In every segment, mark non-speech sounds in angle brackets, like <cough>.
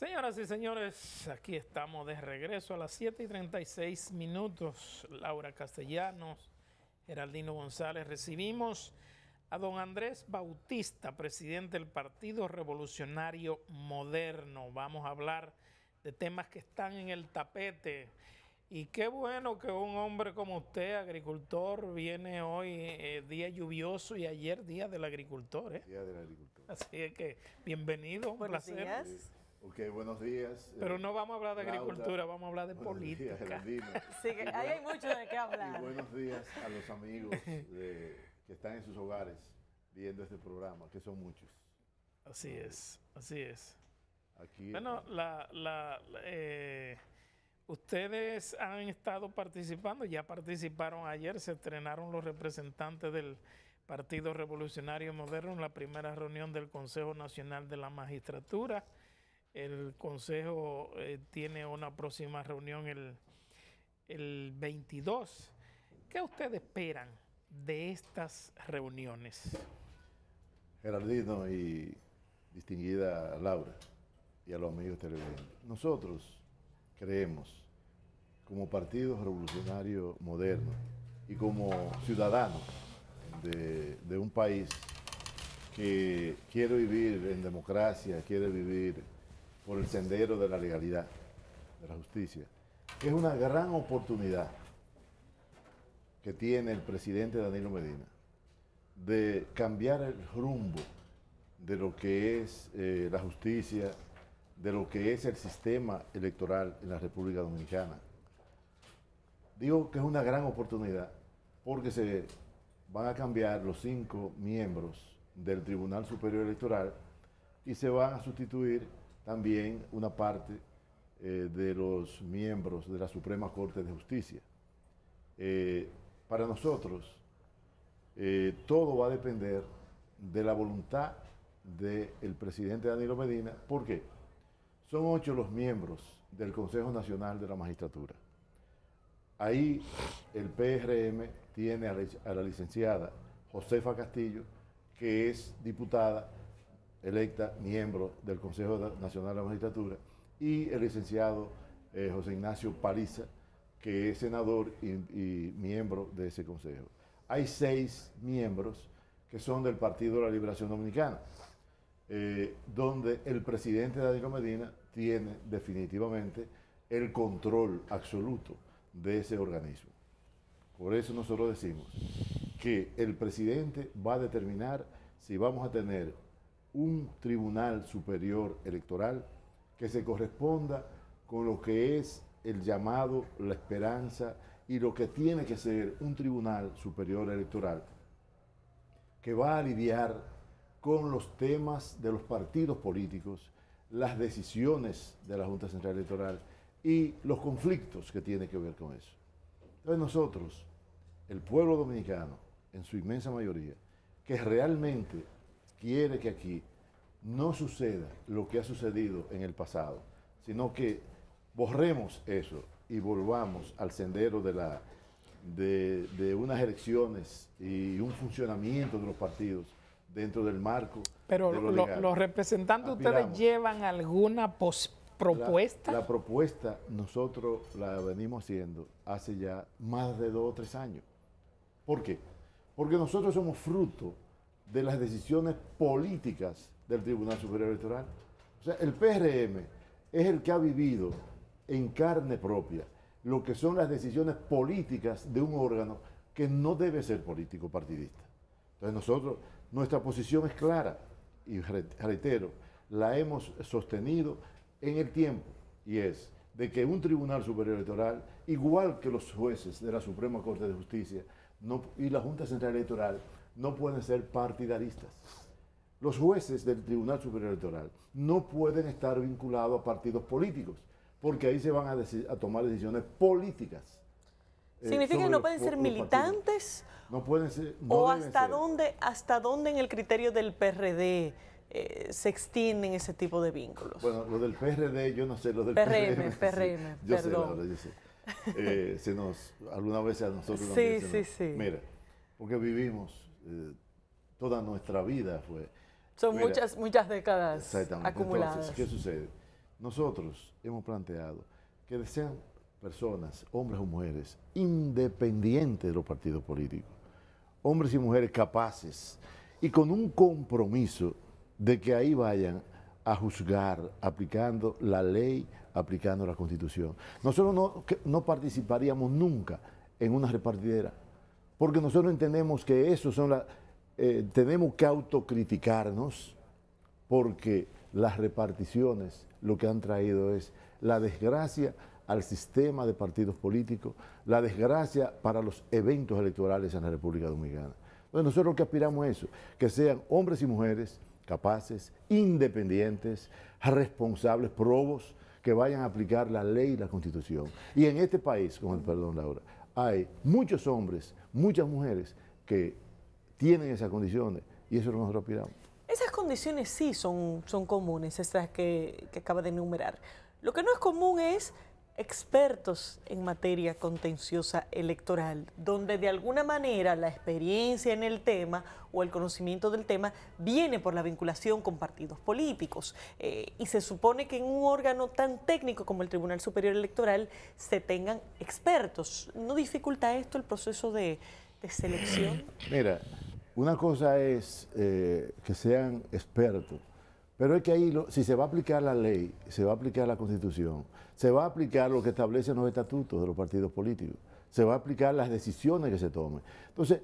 Señoras y señores, aquí estamos de regreso a las 7 y 36 minutos. Laura Castellanos, Geraldino González, recibimos a don Andrés Bautista, presidente del Partido Revolucionario Moderno. Vamos a hablar de temas que están en el tapete. Y qué bueno que un hombre como usted, agricultor, viene hoy eh, día lluvioso y ayer día del agricultor. ¿eh? Día Así es que bienvenido, Ok, buenos días. Pero eh, no vamos a hablar de agricultura, vamos a hablar de buenos política. <laughs> sí, hay mucho de qué hablar. buenos días a los amigos <laughs> que están en sus hogares viendo este programa, que son muchos. Así es, así es. Aquí, bueno, la, eh, ustedes han estado participando, ya participaron ayer, se estrenaron los representantes del Partido Revolucionario Moderno en la primera reunión del Consejo Nacional de la Magistratura. El Consejo eh, tiene una próxima reunión el, el 22. ¿Qué ustedes esperan de estas reuniones? Gerardino y distinguida Laura y a los amigos televidentes. Nosotros creemos, como Partido Revolucionario Moderno y como ciudadanos de un país que quiere vivir en democracia, quiere vivir por el sendero de la legalidad, de la justicia, es una gran oportunidad que tiene el presidente Danilo Medina de cambiar el rumbo de lo que es eh, la justicia, de lo que es el sistema electoral en la República Dominicana. Digo que es una gran oportunidad porque se van a cambiar los cinco miembros del Tribunal Superior Electoral y se van a sustituir también una parte eh, de los miembros de la Suprema Corte de Justicia. Eh, para nosotros, eh, todo va a depender de la voluntad del presidente Danilo Medina. porque Son ocho los miembros del Consejo Nacional de la Magistratura. Ahí el PRM tiene a la licenciada Josefa Castillo, que es diputada electa miembro del Consejo Nacional de la Magistratura, y el licenciado eh, José Ignacio Paliza, que es senador y, miembro de ese consejo. Hay seis miembros que son del Partido de la Liberación Dominicana, eh, donde el presidente Danilo Medina tiene definitivamente el control absoluto de ese organismo. Por eso nosotros decimos que el presidente va a determinar si vamos a tener un tribunal superior electoral que se corresponda con lo que es el llamado, la esperanza y lo que tiene que ser un tribunal superior electoral que va a lidiar con los temas de los partidos políticos, las decisiones de la Junta Central Electoral y los conflictos que tiene que ver con eso. Entonces nosotros, el pueblo dominicano, en su inmensa mayoría, que realmente quiere que aquí no suceda lo que ha sucedido en el pasado, sino que borremos eso y volvamos al sendero de, la, unas elecciones y un funcionamiento de los partidos dentro del marco. Pero los representantes ustedes llevan alguna propuesta. la, propuesta nosotros la venimos haciendo hace ya más de dos o tres años. ¿Por qué? Porque nosotros somos fruto de las decisiones políticas del Tribunal Superior Electoral. O sea, el PRM es el que ha vivido en carne propia lo que son las decisiones políticas de un órgano que no debe ser político partidista. Entonces nosotros, nuestra posición es clara y reitero, la hemos sostenido en el tiempo y es de que un Tribunal Superior Electoral, igual que los jueces de la Suprema Corte de Justicia y la Junta Central Electoral, no pueden ser partidaristas. Los jueces del Tribunal Superior Electoral no pueden estar vinculados a partidos políticos, porque ahí se van a, tomar decisiones políticas. Eh, ¿Significa que no pueden ser militantes? No pueden ser. ¿O hasta dónde, hasta dónde en el criterio del PRD eh, se extienden ese tipo de vínculos? Bueno, lo del PRD, yo no sé, lo del PRM. PRM, PRM yo Sé, yo sé. Eh, nos, alguna vez a nosotros. Sí, sí, sí. Mira, porque vivimos eh, toda nuestra vida fue. Son muchas, muchas décadas acumuladas. ¿qué sucede? Nosotros hemos planteado que desean personas, hombres o mujeres, independientes de los partidos políticos, hombres y mujeres capaces y con un compromiso de que ahí vayan a juzgar aplicando la ley, aplicando la constitución. Nosotros no, no participaríamos nunca en una repartidera porque nosotros entendemos que eso son las... Eh, tenemos que autocriticarnos porque las reparticiones lo que han traído es la desgracia al sistema de partidos políticos, la desgracia para los eventos electorales en la República Dominicana. Entonces nosotros lo que aspiramos es eso, que sean hombres y mujeres capaces, independientes, responsables, probos, que vayan a aplicar la ley y la constitución. Y en este país, con el perdón Laura, hay muchos hombres, muchas mujeres que tienen esas condiciones y eso es lo que nosotros Esas condiciones sí son, son comunes, esas que, que acaba de enumerar. Lo que no es común es expertos en materia contenciosa electoral, donde de alguna manera la experiencia en el tema o el conocimiento del tema viene por la vinculación con partidos políticos. Eh, y se supone que en un órgano tan técnico como el Tribunal Superior Electoral se tengan expertos. ¿No dificulta esto el proceso de, selección? Mira, una cosa es eh, que sean expertos pero es que ahí, si se va a aplicar la ley, se va a aplicar la constitución, se va a aplicar lo que establecen los estatutos de los partidos políticos, se va a aplicar las decisiones que se tomen. Entonces,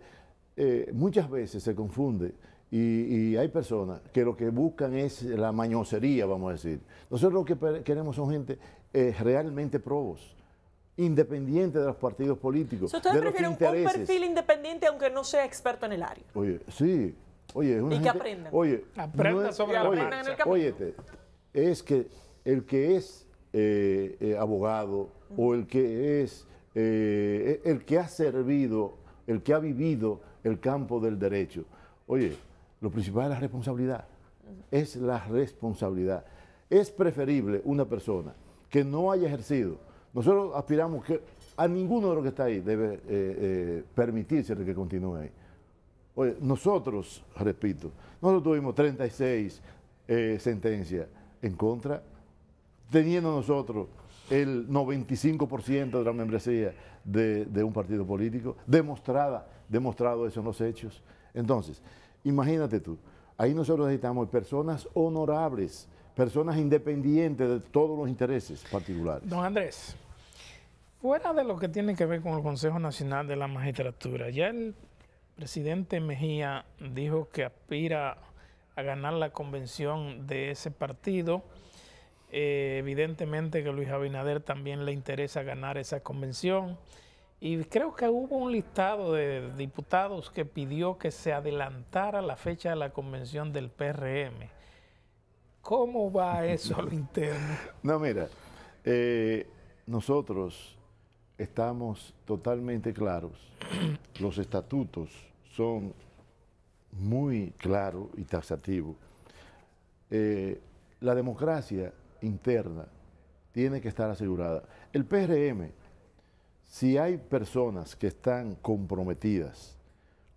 eh, muchas veces se confunde y, hay personas que lo que buscan es la mañosería, vamos a decir. Nosotros lo que queremos son gente eh, realmente probos, independiente de los partidos políticos. ¿Ustedes prefieren un perfil independiente aunque no sea experto en el área? Oye, sí, Oye, y Oye, es, oye, es que el que es eh, eh, abogado o el que es eh, e, el que ha servido, el que ha vivido el campo del derecho. Oye, lo principal es la responsabilidad. Es la responsabilidad. Es preferible una persona que no haya ejercido. Nosotros aspiramos que a ninguno de los que está ahí debe permitirse que continúe ahí nosotros, repito, nosotros tuvimos 36 eh, sentencias en contra, teniendo nosotros el 95% de la membresía de, un partido político, demostrada, demostrado eso en los hechos. Entonces, imagínate tú, ahí nosotros necesitamos personas honorables, personas independientes de todos los intereses particulares. Don Andrés, fuera de lo que tiene que ver con el Consejo Nacional de la Magistratura, ya el presidente Mejía dijo que aspira a ganar la convención de ese partido. Eh, evidentemente que Luis Abinader también le interesa ganar esa convención. Y creo que hubo un listado de diputados que pidió que se adelantara la fecha de la convención del PRM. ¿Cómo va eso a lo <laughs> interno? No, mira, eh, nosotros estamos totalmente claros. <clears throat> Los estatutos son muy claros y taxativos. Eh, la democracia interna tiene que estar asegurada. El PRM, si hay personas que están comprometidas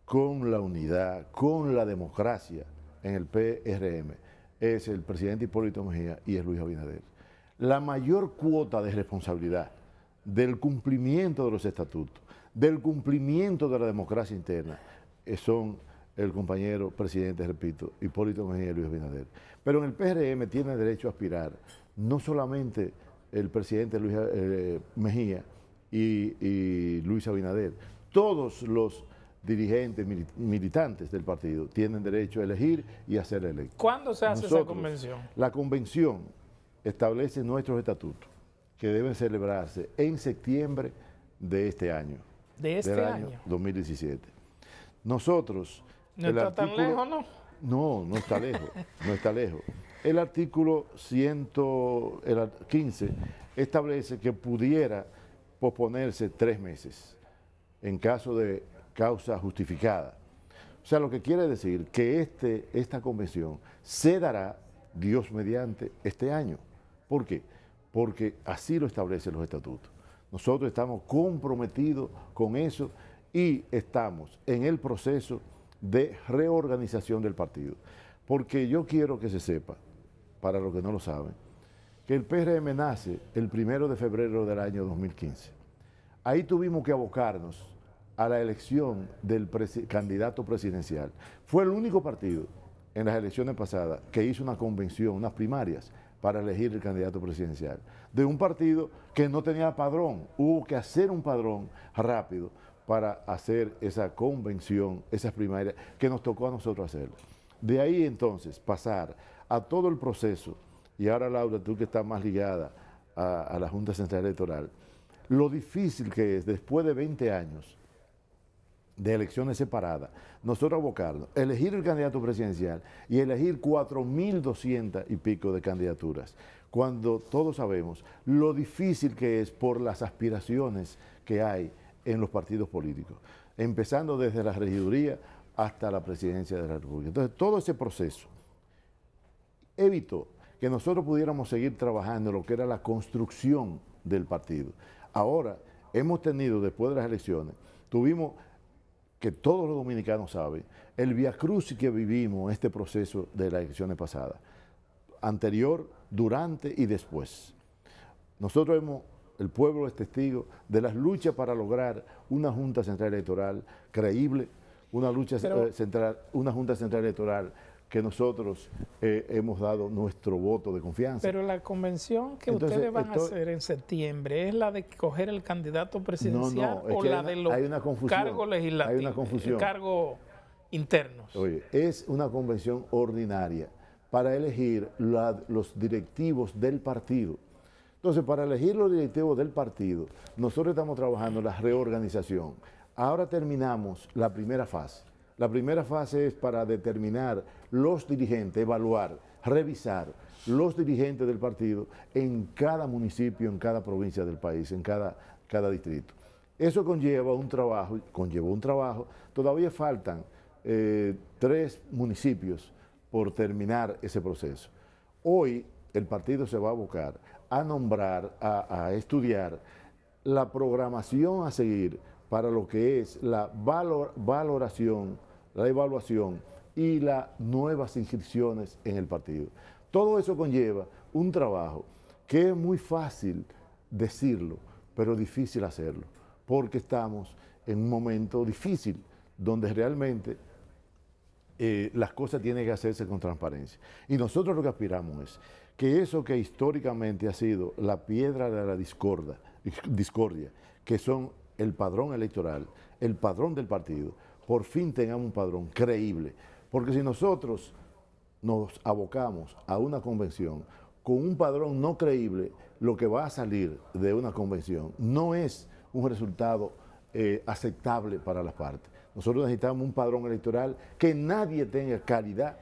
con la unidad, con la democracia en el PRM, es el presidente Hipólito Mejía y es Luis Abinader. La mayor cuota de responsabilidad del cumplimiento de los estatutos, del cumplimiento de la democracia interna, eh, son el compañero presidente, repito, Hipólito Mejía y Luis Abinader. Pero en el PRM tiene derecho a aspirar no solamente el presidente Luis eh, Mejía y, Luis Abinader, todos los dirigentes militantes del partido tienen derecho a elegir y a ser electos. ¿Cuándo se hace esa convención? La convención establece nuestros estatutos que deben celebrarse en septiembre de este año. De este año, 2017. Nosotros... No está tan lejos, ¿no? No, no está lejos, no está lejos. El artículo 115 establece que pudiera posponerse tres meses en caso de causa justificada. O sea, lo que quiere decir que este, esta convención se dará, Dios mediante, este año. ¿Por qué? porque así lo establecen los estatutos. Nosotros estamos comprometidos con eso y estamos en el proceso de reorganización del partido. Porque yo quiero que se sepa, para los que no lo saben, que el PRM nace el primero de febrero del año 2015. Ahí tuvimos que abocarnos a la elección del candidato presidencial. Fue el único partido en las elecciones pasadas que hizo una convención, unas primarias, para elegir el candidato presidencial. De un partido que no tenía padrón, hubo que hacer un padrón rápido para hacer esa convención, esas primarias, que nos tocó a nosotros hacer. De ahí entonces pasar a todo el proceso, y ahora Laura, tú que estás más ligada a, a la Junta Central Electoral, lo difícil que es después de 20 años de elecciones separadas, nosotros abocarnos, elegir el candidato presidencial y elegir 4.200 y pico de candidaturas, cuando todos sabemos lo difícil que es por las aspiraciones que hay en los partidos políticos, empezando desde la regiduría hasta la presidencia de la República. Entonces, todo ese proceso evitó que nosotros pudiéramos seguir trabajando en lo que era la construcción del partido. Ahora, hemos tenido, después de las elecciones, tuvimos que todos los dominicanos saben, el viacruz que vivimos este proceso de las elecciones pasadas, anterior, durante y después. Nosotros hemos, el pueblo es testigo de las luchas para lograr una Junta Central Electoral creíble, una lucha eh, central, una Junta Central Electoral que nosotros eh, hemos dado nuestro voto de confianza. Pero la convención que ustedes van a hacer en septiembre es la de coger el candidato presidencial o la de los cargos legislativos, cargos internos. Oye, es una convención ordinaria para elegir los directivos del partido. Entonces, para elegir los directivos del partido, nosotros estamos trabajando la reorganización. Ahora terminamos la primera fase. La primera fase es para determinar los dirigentes, evaluar, revisar los dirigentes del partido en cada municipio, en cada provincia del país, en cada, cada distrito. Eso conlleva un trabajo, conllevó un trabajo. Todavía faltan eh, tres municipios por terminar ese proceso. Hoy el partido se va a abocar a nombrar, a, estudiar la programación a seguir para lo que es la valoración la evaluación y las nuevas inscripciones en el partido. Todo eso conlleva un trabajo que es muy fácil decirlo, pero difícil hacerlo, porque estamos en un momento difícil donde realmente eh, las cosas tienen que hacerse con transparencia. Y nosotros lo que aspiramos es que eso que históricamente ha sido la piedra de la discordia que son el padrón electoral, el padrón del partido, por fin tengamos un padrón creíble. Porque si nosotros nos abocamos a una convención con un padrón no creíble, lo que va a salir de una convención no es un resultado eh, aceptable para las partes. Nosotros necesitamos un padrón electoral que nadie tenga calidad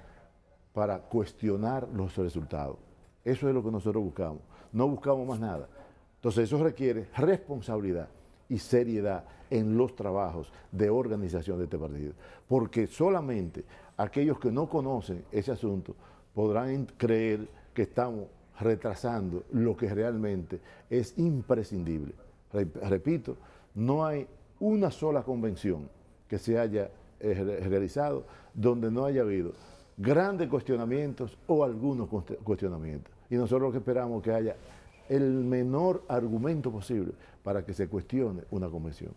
para cuestionar los resultados. Eso es lo que nosotros buscamos. No buscamos más nada. Entonces eso requiere responsabilidad y seriedad en los trabajos de organización de este partido. Porque solamente aquellos que no conocen ese asunto podrán creer que estamos retrasando lo que realmente es imprescindible. Repito, no hay una sola convención que se haya eh, realizado donde no haya habido grandes cuestionamientos o algunos cuestionamientos. Y nosotros lo que esperamos que haya el menor argumento posible para que se cuestione una convención.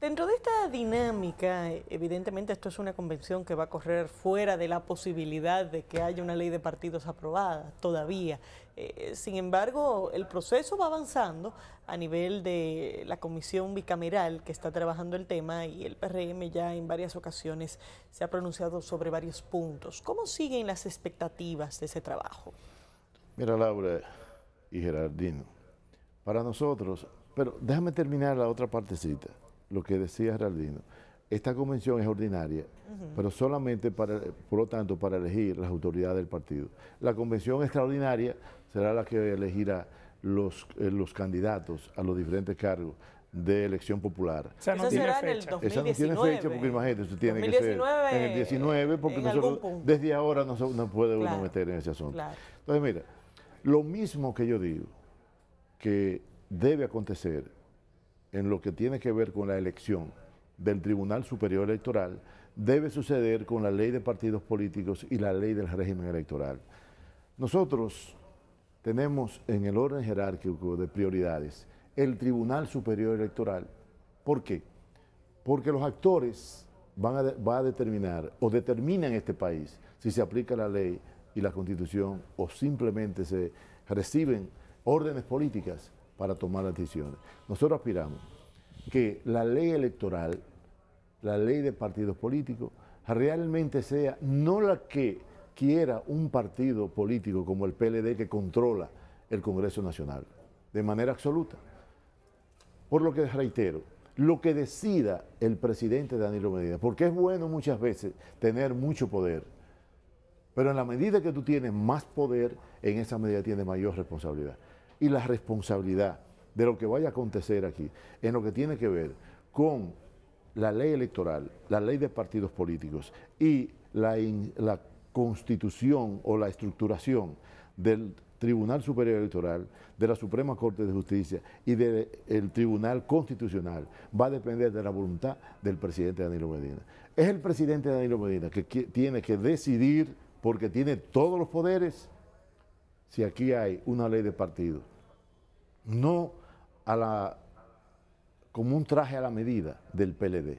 Dentro de esta dinámica, evidentemente esto es una convención que va a correr fuera de la posibilidad de que haya una ley de partidos aprobada todavía. Eh, sin embargo, el proceso va avanzando a nivel de la comisión bicameral que está trabajando el tema y el PRM ya en varias ocasiones se ha pronunciado sobre varios puntos. ¿Cómo siguen las expectativas de ese trabajo? Mira, Laura, y Gerardino. Para nosotros, pero déjame terminar la otra partecita, lo que decía Gerardino. Esta convención es ordinaria, pero solamente para, por lo tanto, para elegir las autoridades del partido. La convención extraordinaria será la que elegirá los, eh, los candidatos a los diferentes cargos de elección popular. O no tiene fecha. en Esa no tiene fecha porque imagínate, eso tiene que ser en el 19 porque desde ahora no, no puede uno meter en ese asunto. Entonces, mira, lo mismo que yo digo que debe acontecer en lo que tiene que ver con la elección del Tribunal Superior Electoral debe suceder con la ley de partidos políticos y la ley del régimen electoral. Nosotros tenemos en el orden jerárquico de prioridades el Tribunal Superior Electoral. ¿Por qué? Porque los actores van a, determinar o determinan este país si se aplica la ley y la Constitución o simplemente se reciben órdenes políticas para tomar decisiones. Nosotros aspiramos que la ley electoral, la ley de partidos políticos, realmente sea no la que quiera un partido político como el PLD que controla el Congreso Nacional, de manera absoluta. Por lo que reitero, lo que decida el presidente Danilo Medina, porque es bueno muchas veces tener mucho poder, pero en la medida que tú tienes más poder, en esa medida tienes mayor responsabilidad. Y la responsabilidad de lo que vaya a acontecer aquí, en lo que tiene que ver con la ley electoral, la ley de partidos políticos y la, constitución o la estructuración del Tribunal Superior Electoral, de la Suprema Corte de Justicia y del Tribunal Constitucional va a depender de la voluntad del presidente Danilo Medina. Es el presidente Danilo Medina que tiene que decidir porque tiene todos los poderes, si aquí hay una ley de partido. No a la, como un traje a la medida del PLD.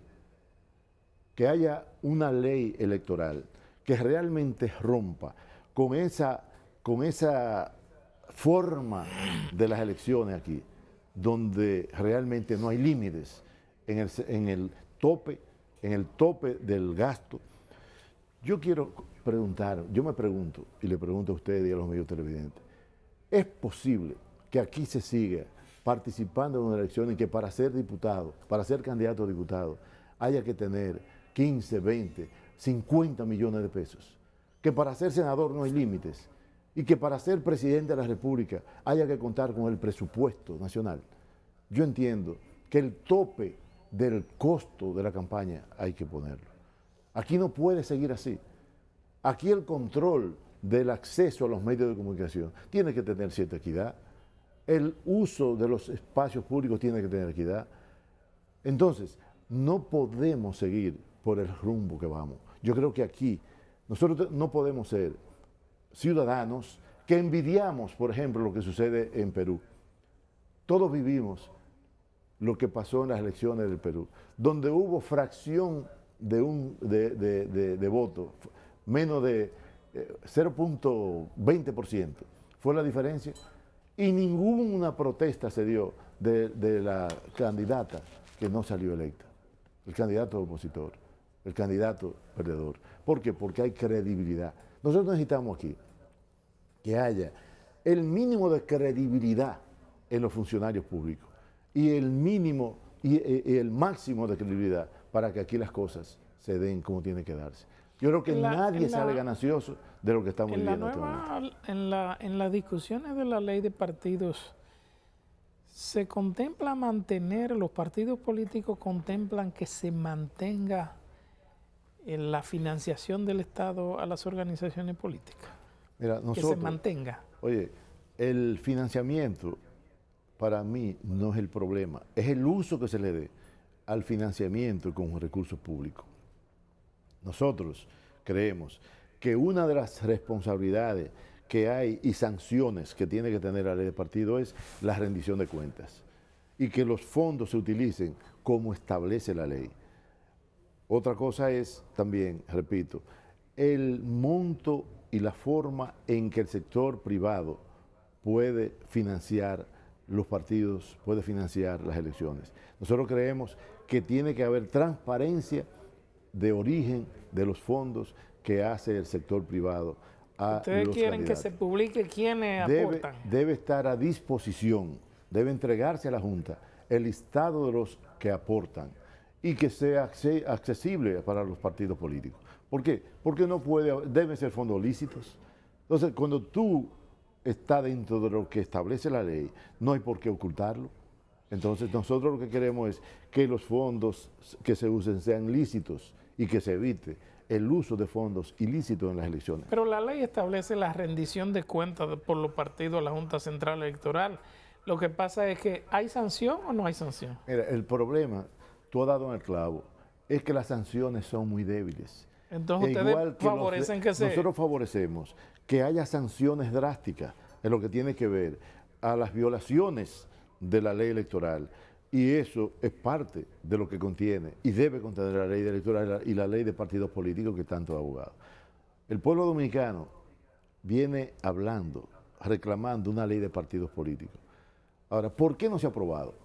Que haya una ley electoral que realmente rompa con esa, con esa forma de las elecciones aquí, donde realmente no hay límites en el, tope, en el tope del gasto. Yo quiero preguntaron, yo me pregunto, y le pregunto a ustedes y a los medios televidentes, ¿es posible que aquí se siga participando en una elección y que para ser diputado, para ser candidato a diputado, haya que tener 15, 20, 50 millones de pesos? Que para ser senador no hay límites y que para ser presidente de la República haya que contar con el presupuesto nacional. Yo entiendo que el tope del costo de la campaña hay que ponerlo. Aquí no puede seguir así. Aquí el control del acceso a los medios de comunicación tiene que tener cierta equidad. El uso de los espacios públicos tiene que tener equidad. Entonces, no podemos seguir por el rumbo que vamos. Yo creo que aquí nosotros no podemos ser ciudadanos que envidiamos, por ejemplo, lo que sucede en Perú. Todos vivimos lo que pasó en las elecciones del Perú, donde hubo fracción de, un, de, de, de voto, menos de 0.20%. Eh, Fue la diferencia. Y ninguna protesta se dio de, la candidata que no salió electa. El candidato opositor, el candidato perdedor. ¿Por qué? Porque hay credibilidad. Nosotros necesitamos aquí que haya el mínimo de credibilidad en los funcionarios públicos y el mínimo y, eh, el máximo de credibilidad para que aquí las cosas se den como tienen que darse. Yo creo que nadie sale ganancioso de lo que estamos en viviendo. en, la, las discusiones de la ley de partidos, se contempla mantener, los partidos políticos contemplan que se mantenga eh, la financiación del Estado a las organizaciones políticas. Mira, nosotros, que se mantenga. Oye, el financiamiento para mí no es el problema, es el uso que se le dé al financiamiento con recursos públicos. Nosotros creemos que una de las responsabilidades que hay y sanciones que tiene que tener la ley de partido es la rendición de cuentas y que los fondos se utilicen como establece la ley. Otra cosa es también, repito, el monto y la forma en que el sector privado puede financiar los partidos, puede financiar las elecciones. Nosotros creemos que tiene que haber transparencia de origen de los fondos que hace el sector privado. A ¿Ustedes quieren que se publique quiénes aportan? Debe estar a disposición, debe entregarse a la Junta el listado de los que aportan y que sea accesible para los partidos políticos. ¿Por qué? Porque no puede, deben ser fondos lícitos. Entonces, cuando tú estás dentro de lo que establece la ley, no hay por qué ocultarlo. Entonces, nosotros lo que queremos es que los fondos que se usen sean lícitos y que se evite el uso de fondos ilícitos en las elecciones. Pero la ley establece la rendición de cuentas por los partidos a la Junta Central Electoral. Lo que pasa es que ¿hay sanción o no hay sanción? Mira, el problema, tú has dado en el clavo, es que las sanciones son muy débiles. Entonces e ustedes favorecen que Nosotros favorecemos que haya sanciones drásticas en lo que tiene que ver a las violaciones de la ley electoral. Y eso es parte de lo que contiene y debe contener la ley de electoral y la ley de partidos políticos que tanto ha abogado. El pueblo dominicano viene hablando, reclamando una ley de partidos políticos. Ahora, ¿por qué no se ha aprobado?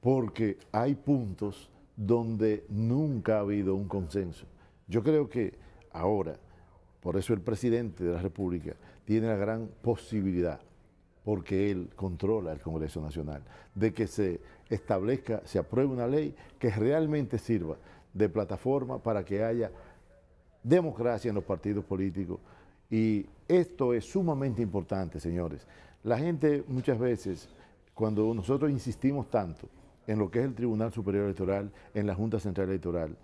Porque hay puntos donde nunca ha habido un consenso. Yo creo que ahora, por eso el presidente de la República tiene la gran posibilidad, porque él controla el Congreso Nacional, de que se establezca, se apruebe una ley que realmente sirva de plataforma para que haya democracia en los partidos políticos. Y esto es sumamente importante, señores. La gente muchas veces, cuando nosotros insistimos tanto en lo que es el Tribunal Superior Electoral, en la Junta Central Electoral,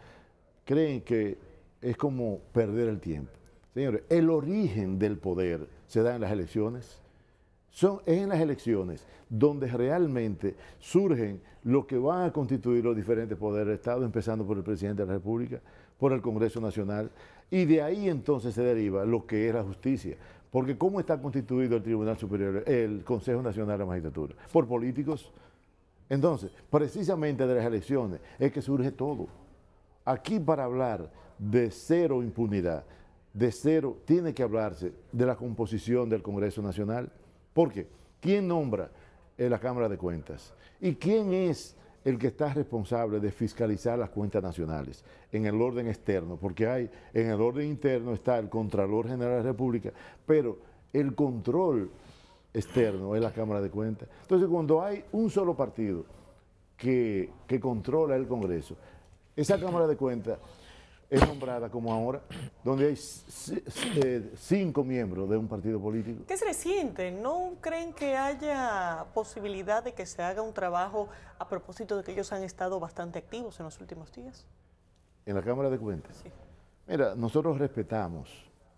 creen que es como perder el tiempo. Señores, el origen del poder se da en las elecciones. Son, es en las elecciones donde realmente surgen lo que van a constituir los diferentes poderes de Estado, empezando por el presidente de la República, por el Congreso Nacional, y de ahí entonces se deriva lo que es la justicia. Porque ¿cómo está constituido el Tribunal Superior, el Consejo Nacional de la Magistratura? Por políticos. Entonces, precisamente de las elecciones es que surge todo. Aquí para hablar de cero impunidad, de cero, tiene que hablarse de la composición del Congreso Nacional, porque, ¿quién nombra la Cámara de Cuentas? ¿Y quién es el que está responsable de fiscalizar las cuentas nacionales en el orden externo? Porque hay, en el orden interno está el Contralor General de la República, pero el control externo es la Cámara de Cuentas. Entonces, cuando hay un solo partido que controla el Congreso, esa Cámara de Cuentas es nombrada como ahora, donde hay eh, cinco miembros de un partido político. ¿Qué se siente? ¿No creen que haya posibilidad de que se haga un trabajo a propósito de que ellos han estado bastante activos en los últimos días? En la Cámara de Cuentas. Mira, nosotros respetamos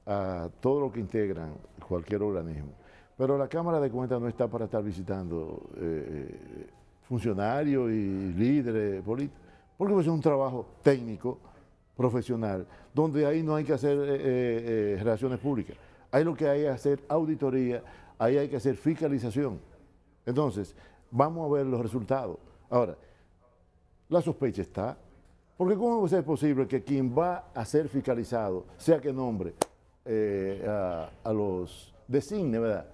a todo lo que integran cualquier organismo, pero la Cámara de Cuentas no está para estar visitando eh, eh, funcionarios y líderes políticos, porque es un trabajo técnico profesional, donde ahí no hay que hacer eh, eh, eh, relaciones públicas. Ahí lo que hay que hacer auditoría, ahí hay que hacer fiscalización. Entonces, vamos a ver los resultados. Ahora, la sospecha está, porque ¿cómo es posible que quien va a ser fiscalizado sea que nombre a, los designe, ¿verdad?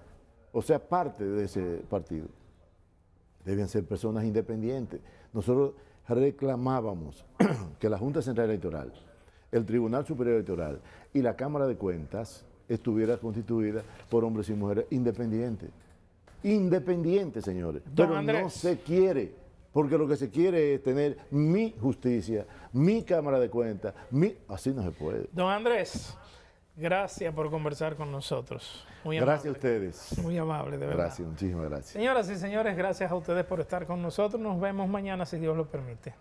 O sea, parte de ese partido? Deben ser personas independientes. Nosotros reclamábamos <clears throat> que la Junta Central Electoral, el Tribunal Superior Electoral y la Cámara de Cuentas estuvieran constituidas por hombres y mujeres independientes. Independientes, señores. pero no se quiere, porque lo que se quiere es tener mi justicia, mi Cámara de Cuentas, mi... Así no se puede. Don Andrés. Gracias por conversar con nosotros. Muy gracias a ustedes. Muy amable, de verdad. Gracias, muchísimas gracias. Señoras y señores, gracias a ustedes por estar con nosotros. Nos vemos mañana, si Dios lo permite.